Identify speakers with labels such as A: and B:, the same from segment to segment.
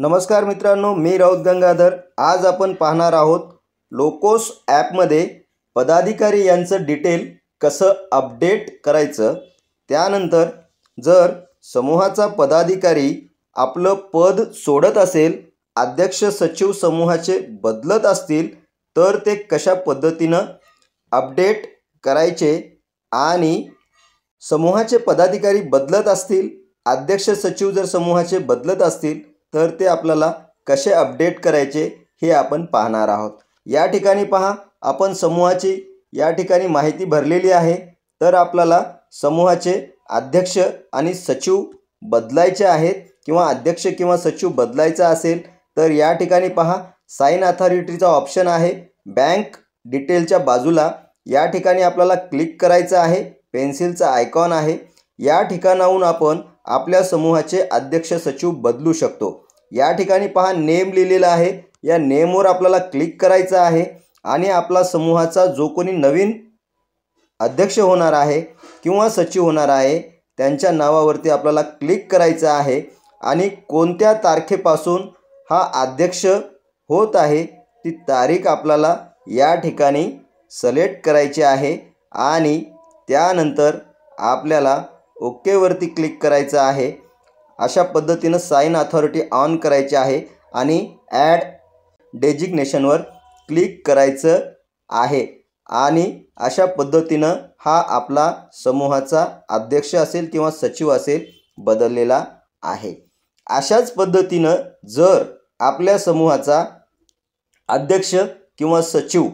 A: नमस्कार मित्रांनो मी राऊत गंगाधर आज आपण पाहणार आहोत लोकोस ॲपमध्ये पदाधिकारी यांचं डिटेल कसं अपडेट करायचं त्यानंतर जर समूहाचा पदाधिकारी आपलं पद सोडत असेल अध्यक्ष सचिव समूहाचे बदलत असतील तर ते कशा पद्धतीनं अपडेट करायचे आणि समूहाचे पदाधिकारी बदलत असतील अध्यक्ष सचिव जर समूहाचे बदलत असतील तर ते आपल्याला कसे अपडेट करायचे हे आपण पाहणार आहोत या ठिकाणी पहा आपण समूहाची या ठिकाणी माहिती भरलेली आहे तर आपल्याला समूहाचे अध्यक्ष आणि सचिव बदलायचे आहेत किंवा अध्यक्ष किंवा सचिव बदलायचा असेल तर या ठिकाणी पहा साईन अथॉरिटीचा ऑप्शन आहे बँक डिटेलच्या बाजूला या ठिकाणी आपल्याला क्लिक करायचं आहे पेन्सिलचा आयकॉन आहे या ठिकाणाहून आपण आपल्या समूहाचे अध्यक्ष सचिव बदलू शकतो या ठिकाणी पहा नेम लिहिलेला आहे या नेमवर आपल्याला क्लिक करायचं आहे आणि आपला समूहाचा जो कोणी नवीन अध्यक्ष होणार आहे किंवा सचिव होणार आहे त्यांच्या नावावरती आपल्याला क्लिक करायचं आहे आणि कोणत्या तारखेपासून हा अध्यक्ष होत आहे ती तारीख आपल्याला या ठिकाणी सलेक्ट करायची आहे आणि त्यानंतर आपल्याला ओकेवरती क्लिक करायचं आहे अशा पद्धतीनं साईन अथॉरिटी ऑन करायची आहे आणि ॲड डेजिग्नेशनवर क्लिक करायचं आहे आणि अशा पद्धतीनं हा आपला समूहाचा अध्यक्ष असेल किंवा सचिव असेल बदललेला आहे अशाच पद्धतीनं जर आपल्या समूहाचा अध्यक्ष किंवा सचिव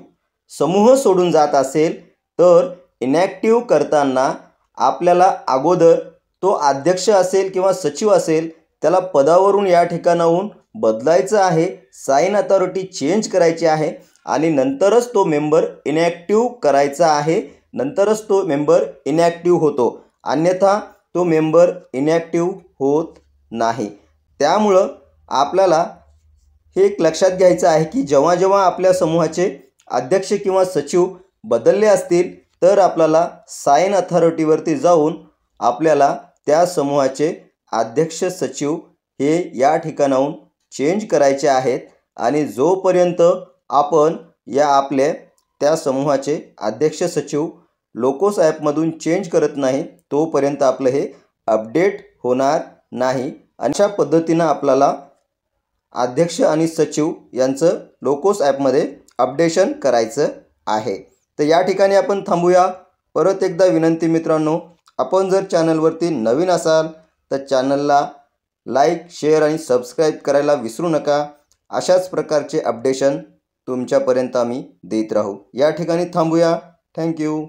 A: समूह सोडून जात असेल तर इनॅक्टिव्ह करताना आपल्याला अगोदर तो अध्यक्ष असेल किंवा सचिव असेल त्याला पदावरून या ठिकाणाहून बदलायचं आहे साईन अथॉरिटी चेंज करायची आहे आणि नंतरच तो मेंबर इनॅक्टिव्ह करायचा आहे नंतरच तो मेंबर इनॅक्टिव्ह होतो अन्यथा तो मेंबर इनॅक्टिव्ह होत नाही त्यामुळं आपल्याला हे एक लक्षात घ्यायचं आहे की जेव्हा जेव्हा आपल्या समूहाचे अध्यक्ष किंवा सचिव बदलले असतील तर आपल्याला साईन अथॉरिटीवरती जाऊन आपल्याला त्या समूहाचे अध्यक्ष सचिव हे या ठिकाणाहून चेंज करायचे आहेत आणि जोपर्यंत आपण या आपले त्या समूहाचे अध्यक्ष सचिव लोकोस ॲपमधून चेंज करत नाही तोपर्यंत आपलं हे अपडेट होणार नाही अशा पद्धतीनं आपल्याला अध्यक्ष आणि सचिव यांचं लोकोस ॲपमध्ये अपडेशन करायचं आहे तर या ठिकाणी आपण थांबूया परत एकदा विनंती मित्रांनो आपण जर चॅनलवरती नवीन असाल तर चॅनलला लाईक शेअर आणि सबस्क्राईब करायला विसरू नका अशाच प्रकारचे अपडेशन तुमच्यापर्यंत आम्ही देत राहू या ठिकाणी थांबूया थँक्यू